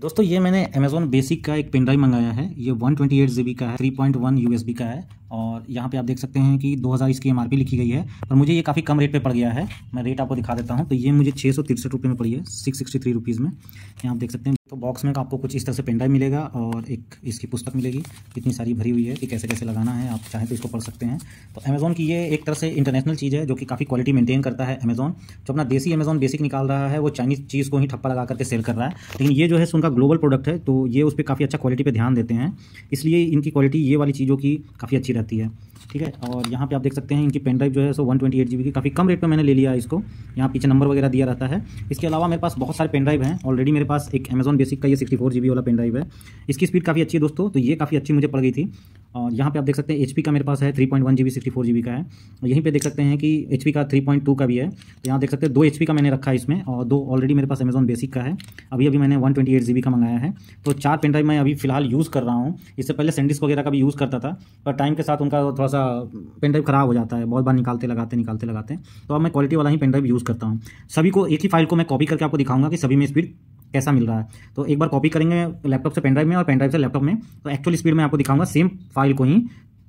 दोस्तों ये मैंने अमेज़ोन बेसिक का एक पेन ड्राइव मंगाया है ये one twenty eight G B का है three point one U S B का है और यहाँ पे आप देख सकते हैं कि 2000 इसकी एम लिखी गई है पर मुझे ये काफ़ी कम रेट पे पड़ गया है मैं रेट आपको दिखा देता हूँ तो ये मुझे छः सौ तिरसठ रुपये में पड़ी है सिक्स सिक्सटी थ्री रुपीज़ में यहाँ आप देख सकते हैं तो बॉक्स में आपको कुछ इस तरह से पेंडा मिलेगा और एक इसकी पुस्तक मिलेगी इतनी सारी भरी हुई है कि कैसे कैसे लगाना है आप चाहें तो इसको पढ़ सकते हैं तो अमेज़ोन की ये एक तरह से इंटरनेशनल चीज़ है जो कि काफ़ी क्वालिटी मेंटेन करता है अमेजोन जो अपना देसी अमेज़ोन बेसिक निकाल रहा है वो चाइनीज़ चीज़ को ही ठप्पा लगा करके सेल कर रहा है लेकिन ये जो है उनका ग्लोबल प्रोडक्ट है तो ये उस पर काफ़ी अच्छा क्वालिटी पर ध्यान देते हैं इसलिए इनकी क्वालिटी ये वाली चीज़ों की काफ़ी अच्छी रहती है ठीक है और यहाँ पे आप देख सकते हैं इनकी पेन ड्राइव जो है सो वन ट्वेंटी की काफ़ी कम रेट पर मैंने ले लिया इसको यहाँ पीछे नंबर वगैरह दिया रहता है इसके अलावा मेरे पास बहुत सारे पेन ड्राइव हैं ऑलरेडी मेरे पास एक अमेजन बेसिक का ये सिक्सटी फोर वाला पेन ड्राइव है इसकी स्पीड काफ़ी अच्छी है दोस्तों तो ये काफ़ी अच्छी मुझे पड़ गई थी और यहाँ पे आप देख सकते हैं एच का मेरे पास है three point one G B sixty four G B का है और यहीं पे देख सकते हैं कि एच का थ्री पॉइंट टू का भी है तो यहाँ देख सकते हैं दो एच का मैंने रखा है इसमें और दो ऑलरेडी मेरे पास अमेजोन बेसिक का है अभी अभी मैंने one twenty eight G B का मंगाया है तो चार पेन ड्राइव मैं अभी फिलहाल यूज़ कर रहा हूँ इससे पहले सेंडिस वगैरह का भी यूज़ करता था पर टाइम के साथ उनका थोड़ा सा पेन ड्राइव ख़राब हो जाता है बहुत बार निकालते लगाते निकालते लगाते तो अब मैं क्वालिटी वाला ही पेन ड्राइव यूज़ करता हूँ सभी को एक ही फाइल को मैं कॉपी करके आपको दिखाऊंगा कि सभी में स्पीड कैसा मिल रहा है तो एक बार कॉपी करेंगे लैपटॉप से पेन ड्राइव में और पेन ड्राइव से लैपटॉप में तो एक्चुअल स्पीड में आपको दिखाऊंगा सेम फाइल को ही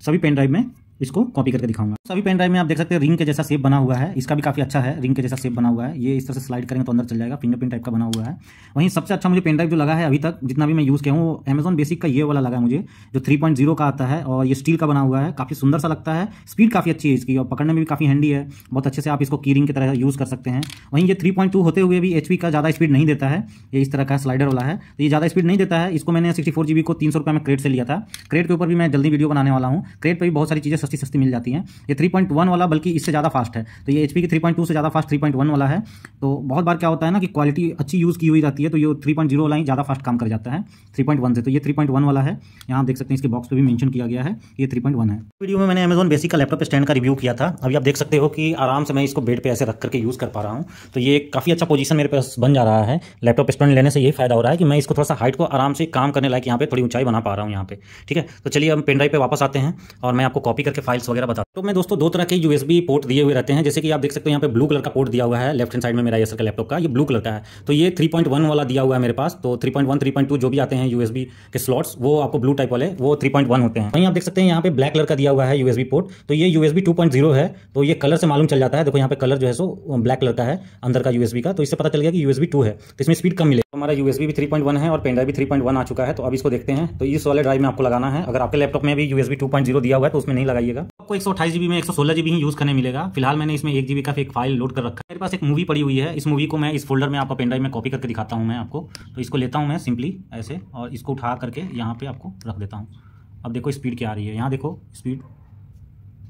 सभी पेन ड्राइव में इसको कॉपी करके दिखाऊंगा सभी पेन ड्राइव में आप देख सकते हैं रिंग के जैसा सेप बना हुआ है इसका भी काफी अच्छा है रिंग के जैसा सेप बना हुआ है ये इस तरह से स्लाइड करेंगे तो अंदर चल जाएगा फिंगरप्रिंट टाइप का बना हुआ है वहीं सबसे अच्छा मुझे पेन ड्राइव जो लगा है अभी तक जितना भी मैं यूज़ किया हूँ वो बेसिक का ये वाला लगा है मुझे जो थ्री पॉइंट जीरो का आता है और ये स्टील का बना हुआ है काफी सुंदर सा लगता है स्पीड काफी अच्छी है इसकी और पकड़ने में भी काफी हैंडी है बहुत अच्छे से आप इसको की रिंग की तरह यूज़ कर सकते हैं वहीं ये थ्री पॉइंट टू होते हुए भी एच का ज़्यादा स्पीड नहीं देता है ये इस तरह का स्लाइडर वाला है तो ये ज़्यादा स्पीड नहीं देता है इसको मैंने सिक्सटी फोर जीबी को तीन सौ रुपये में क्रेट से लिया था क्रेट के ऊपर भी मैं जल्दी वीडियो बनाने वाला हूँ क्रेट पर भी बहुत सारी चीज़ें सस्ती सस्ती मिल जाती हैं ये 3.1 वाला बल्कि इससे ज़्यादा फास्ट है तो ये एच की 3.2 से ज़्यादा फास्ट 3.1 वाला है तो बहुत बार क्या होता है ना कि क्वालिटी अच्छी यूज़ की हुई जाती है तो ये 3.0 वाला ही ज़्यादा फास्ट काम कर जाता है 3.1 से तो ये 3.1 वाला है यहाँ आप देख सकते हैं इसके बॉक्स पर भी मैंशन किया गया है ये वन है वीडियो में मैंने अमेजोन बेसिक का लैपटॉप स्टैंड का रिव्यू किया था अभी आप देख सकते हो कि आराम से मैं इसको बेड पर ऐसे रख करके यूज़ कर पा रहा हूँ तो ये काफ़ी अच्छा पोजीशन मेरे पास बन जा रहा है लैपटॉप स्टैंड लेने से यही फायदा हो रहा है कि मैं इसको थोड़ा सा हाइट को आराम से काम करने लायक यहाँ पर थोड़ी ऊंचाई बना पा रहा हूँ यहाँ पे ठीक है तो चलिए हम पेन ड्राइव पर वापस आते हैं और मैं आपको कॉपी करके के फाइल्स वगैरह बता तो मैं दोस्तों दो तरह के यूएसबी पोर्ट दिए हुए रहते हैं जैसे कि आप देख सकते हो यहाँ पे ब्लू कलर का पोर्ट दिया हुआ है लेफ्ट हैंड साइड में मेरा एसर का लैपटॉप का ये ब्लू कलर का है तो ये 3.1 वाला दिया हुआ है मेरे पास तो 3.1 3.2 जो भी आते हैं यूएसबी के स्लॉट्स वो आपको ब्लू टाइप वाले वो वन होते हैं वहीं आप देख सकते हैं यहाँ पे ब्लैक कलर का दिया हुआ है यूएसबी पोर्ट तो ये यूएसबी टू है तो ये कलर से मालूम चल जाता है देखो यहाँ पे कलर जो है सो ब्लैक कलर का है अंदर का यूएसबी का तो इससे पता चल गया कि यूएसबी टू है तो इसमें स्पीड कम मिले हमारा यूएसबी भी थ्री है और पेंडा भी 3.1 आ चुका है तो अब इसको देखते हैं तो इस वाले ड्राइव में आपको लगाना है अगर आपके लैपटॉप में भी यूएसबी 2.0 दिया हुआ है तो उसमें नहीं लगाइए बताइएगा आपको एक सौ अट्ठाईस जीबी में एक सौ सोलह जीबी ही यूज करने मिलेगा फिलहाल मैंने इसमें एक जीबी का एक फाइल लोड कर रखा है मेरे पास एक मूवी पड़ी हुई है इस मूवी को मैं इस फोल्डर में आपको पेनड्राइव में कॉपी करके दिखाता हूँ मैं आपको तो इसको लेता हूँ मैं सिंपली ऐसे और इसको उठा करके यहाँ पे आपको रख देता हूँ अब देखो स्पीड क्या आ रही है यहाँ देखो स्पीड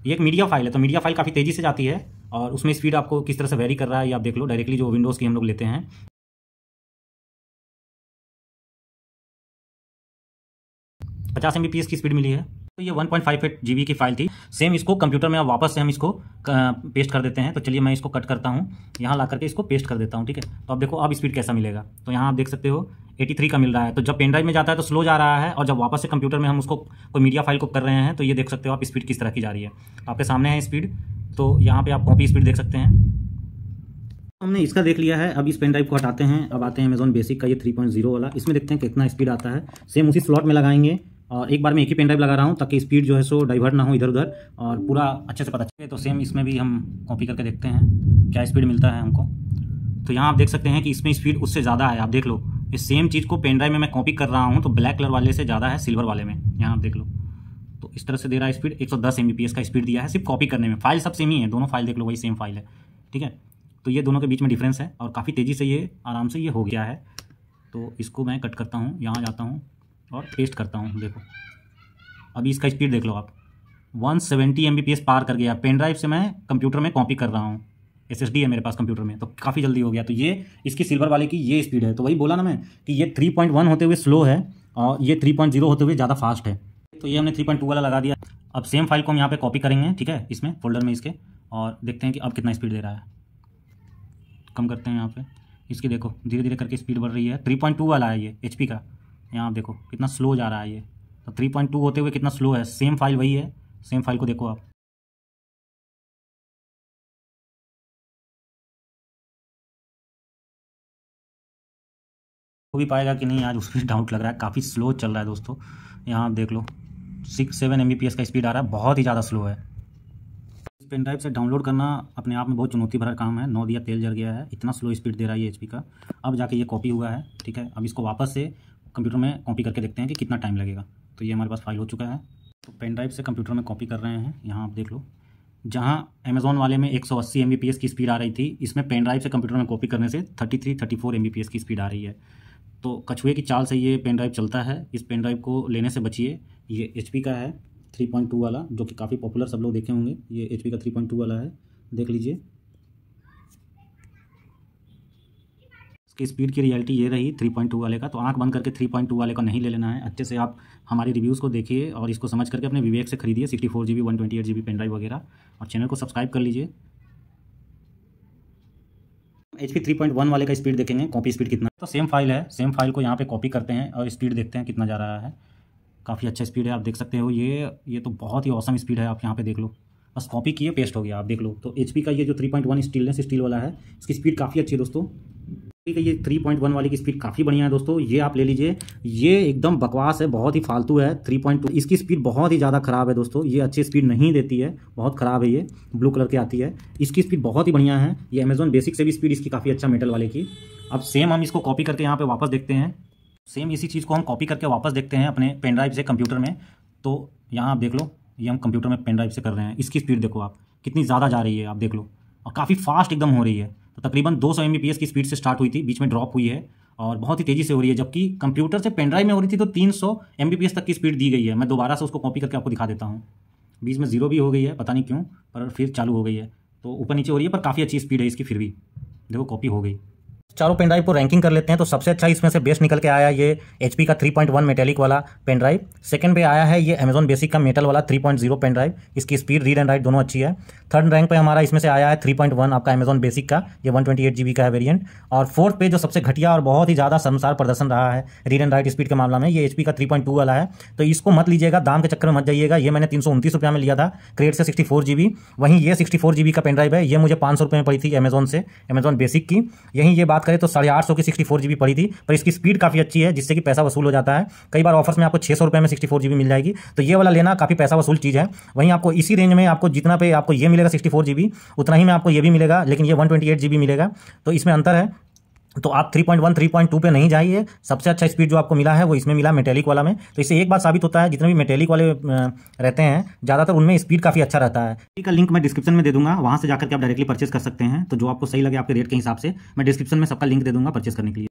ये एक मीडिया फाइल है तो मीडिया फाइल काफ़ी तेज़ी से जाती है और उसमें स्पीड आपको किस तरह से वेरी कर रहा है ये आप देख लो डायरेक्टली जो विंडोज़ की हम लोग लेते हैं पचास एम की स्पीड मिली है तो ये वन पॉइंट जीबी की फाइल थी सेम इसको कंप्यूटर में वापस से हम इसको पेस्ट कर देते हैं तो चलिए मैं इसको कट करता हूँ यहाँ ला करके इसको पेस्ट कर देता हूँ ठीक है तो आप देखो अब स्पीड कैसा मिलेगा तो यहाँ आप देख सकते हो 83 का मिल रहा है तो जब पेन ड्राइव में जाता है तो स्लो जा रहा है और जब वापस से कंप्यूटर में हम उसको कोई मीडिया फाइल को कर रहे हैं तो ये देख सकते हो आप स्पीड किस तरह की जा रही है तो आपके सामने है स्पीड तो यहाँ पर आप कॉपी स्पीड देख सकते हैं हमने इसका देख लिया है अब इस पेन ड्राइव को हटाते हैं अब आते हैं अमेजोन बेसिक का ये 3.0 वाला इसमें देखते हैं कितना स्पीड आता है सेम उसी स्लॉट में लगाएंगे और एक बार में एक ही पेन ड्राइव लगा रहा हूँ ताकि स्पीड जो है सो डाइवर्ट ना हो इधर उधर और पूरा अच्छे से पता चले तो सेम इसमें भी हम कॉपी करके देखते हैं क्या स्पीड मिलता है हमको तो यहाँ आप देख सकते हैं कि इसमें स्पीड उससे ज़्यादा है आप देख लो इस सेम चीज़ को पेन ड्राइव में मैं कॉपी कर रहा हूँ तो ब्लैक कलर वाले से ज़्यादा है सिल्वर वाले में यहाँ आप देख लो तो इस तरह से दे रहा है स्पीड 110 सौ का स्पीड दिया है सिर्फ कॉपी करने में फाइल सब सेम ही है दोनों फाइल देख लो वही सेम फाइल है ठीक है तो ये दोनों के बीच में डिफरेंस है और काफ़ी तेज़ी से ये आराम से ये हो गया है तो इसको मैं कट करता हूँ यहाँ जाता हूँ और टेस्ट करता हूँ देखो अभी इसका स्पीड देख लो आप 170 सेवेंटी पार कर गया पेन ड्राइव से मैं कंप्यूटर में कॉपी कर रहा हूँ एस है मेरे पास कंप्यूटर में तो काफ़ी जल्दी हो गया तो ये इसकी सिल्वर वाले की ये स्पीड है तो वही बोला ना मैं कि ये 3.1 होते हुए स्लो है और ये 3.0 होते हुए ज़्यादा फास्ट है तो ये हमने 3.2 वाला लगा दिया अब सेम फाइल को हम यहाँ पे कॉपी करेंगे ठीक है इसमें फोल्डर में इसके और देखते हैं कि अब कितना स्पीड दे रहा है कम करते हैं यहाँ पर इसकी देखो धीरे धीरे करके स्पीड बढ़ रही है थ्री वाला है ये एच का यहाँ देखो कितना स्लो जा रहा है ये तो थ्री पॉइंट टू होते हुए कितना स्लो है सेम फाइल वही है सेम फाइल को देखो आप हो भी पाएगा कि नहीं आज उसमें डाउट लग रहा है काफ़ी स्लो चल रहा है दोस्तों यहाँ आप देख लो सिक्स सेवन एम का स्पीड आ रहा है बहुत ही ज़्यादा स्लो है पेन ड्राइव से डाउनलोड करना अपने आप में बहुत चुनौती भरा काम है नौ दिया तेल जल गया है इतना स्लो स्पीड दे रहा है ये एच का अब जाके ये कॉपी हुआ है ठीक है अब इसको वापस से कंप्यूटर में कॉपी करके देखते हैं कि कितना टाइम लगेगा तो ये हमारे पास फाइल हो चुका है तो पेन ड्राइव से कंप्यूटर में कॉपी कर रहे हैं यहाँ आप देख लो जहाँ अमेजोन वाले में 180 सौ की स्पीड आ रही थी इसमें पेन ड्राइव से कंप्यूटर में कॉपी करने से 33 34 एमबीपीएस की स्पीड आ रही है तो कछुए की चाल से ये पेन ड्राइव चलता है इस पेन ड्राइव को लेने से बचिए ये एच का है 3.2 वाला जो कि काफ़ी पॉपुलर सब लोग देखे होंगे ये एच का 3.2 वाला है देख लीजिए की स्पीड की रियलिटी ये रही थ्री पॉइंट टू वाले का तो आंख बंद करके थ्री पॉइंट टू वाले का नहीं ले लेना है अच्छे से आप हमारे रिव्यूज़ को देखिए और इसको समझ करके अपने विवेक से खरीदिए sixty four G B one twenty eight G B pen drive वगैरह और चैनल को सब्सक्राइब कर लीजिए H P three point one वाले का स्पीड देखेंगे कॉपी स्पीड कितना तो सेम फाइल है सेम फाइल को यहाँ पर कॉपी करते हैं और स्पीड देखते हैं कितना जा रहा है काफ़ी अच्छा स्पीड है आप देख सकते हो ये ये तो बहुत ही औसम स्पीड है आप यहाँ पे देख लो बस कॉपी किए पेस्ट हो गया आप देख लो तो एच का ये जो three point one stainless steel वाला है इसकी स्पीड काफ़ी अच्छी है दोस्तों ठीक है ये थ्री पॉइंट वन वाली की स्पीड काफ़ी बढ़िया है दोस्तों ये आप ले लीजिए ये एकदम बकवास है बहुत ही फालतू है थ्री पॉइंट टू इसकी स्पीड बहुत ही ज़्यादा खराब है दोस्तों ये अच्छी स्पीड नहीं देती है बहुत ख़राब है ये ब्लू कलर की आती है इसकी स्पीड बहुत ही बढ़िया है ये अमेजोन बेसिक से भी स्पीड इसकी काफ़ी अच्छा मेटल वाले की अब सेम हम इसको कॉपी करके यहाँ पर वापस देखते हैं सेम इसी चीज़ को हम कॉपी करके वापस देखते हैं अपने पेन ड्राइव से कंप्यूटर में तो यहाँ आप देख लो ये हम कंप्यूटर में पेन ड्राइव से कर रहे हैं इसकी स्पीड देखो आप कितनी ज़्यादा जा रही है आप देख लो और काफ़ी फास्ट एकदम हो रही है तकरीबन 200 सौ की स्पीड से स्टार्ट हुई थी बीच में ड्रॉप हुई है और बहुत ही तेज़ी से हो रही है जबकि कंप्यूटर से पेनड्राइव में हो रही थी तो 300 सौ तक की स्पीड दी गई है मैं दोबारा से उसको कॉपी करके आपको दिखा देता हूँ बीच में जीरो भी हो गई है पता नहीं क्यों पर फिर चालू हो गई है तो ऊपर नीचे हो रही है पर काफ़ी अच्छी स्पीड है इसकी फिर भी देखो कॉपी हो गई चारों पेन ड्राइव को रैंकिंग कर लेते हैं तो सबसे अच्छा इसमें से बेस्ट निकल के आया ये एच का 3.1 मेटेलिक वाला पेन ड्राइव सेकंड पे आया है ये अमेजोन बेसिक का मेटल वाला 3.0 पेन ड्राइव इसकी स्पीड रीड एंड राइट दोनों अच्छी है थर्ड रैंक पे हमारा इसमें से आया है 3.1 आपका अमेजोन बेसिक का ये वन ट्वेंटी का है वेरियंट और फोर्थ पे जो सबसे घटिया और बहुत ही ज़्यादा शर्मसार प्रदर्शन रहा है रीड एंड राइट स्पीड के मामला में ये एच का थ्री वाला है तो इसको मत लीजिएगा दाम के चक्कर में मत जाइएगा ये मैंने तीन रुपया में लिया था क्रेड से सिक्सटी वहीं ये सिक्सटी का पेन ड्राइव है ये मुझे पाँच सौ में पड़ी थी अमेजोन से अमेजोन बेसिक की यहीं ये बात करें तो साढ़े आठ सौ की सिक्सटी फोर जी पड़ी थी पर इसकी स्पीड काफ़ी अच्छी है जिससे कि पैसा वसूल हो जाता है कई बार ऑफर्स में आपको छह सौ रुपये में सिक्सटी फोर जी मिल जाएगी तो ये वाला लेना काफ़ी पैसा वसूल चीज़ है वहीं आपको इसी रेंज में आपको जितना पे आपको ये मिलेगा सिक्सटी फोर जी बी उतना ही में आपको ये भी मिलेगा लेकिन ये one twenty eight G B मिलेगा तो इसमें अंतर है तो आप 3.1 3.2 पे नहीं जाइए सबसे अच्छा स्पीड जो आपको मिला है वो इसमें मिला मेटेलिक वाला में तो इससे एक बात साबित होता है जितने भी मेटेलिक वाले रहते हैं ज़्यादातर उनमें स्पीड काफ़ी अच्छा रहता है का लिंक मैं डिस्क्रिप्शन में दे दूंगा वहाँ से जाकर के आप डायरेक्टली परचेस कर सकते हैं तो जो आपको सही लगे आपके रेट के हिसाब से मैं डिस्क्रिप्शन में सबका लिंक दे दूंगा परचेस करने के लिए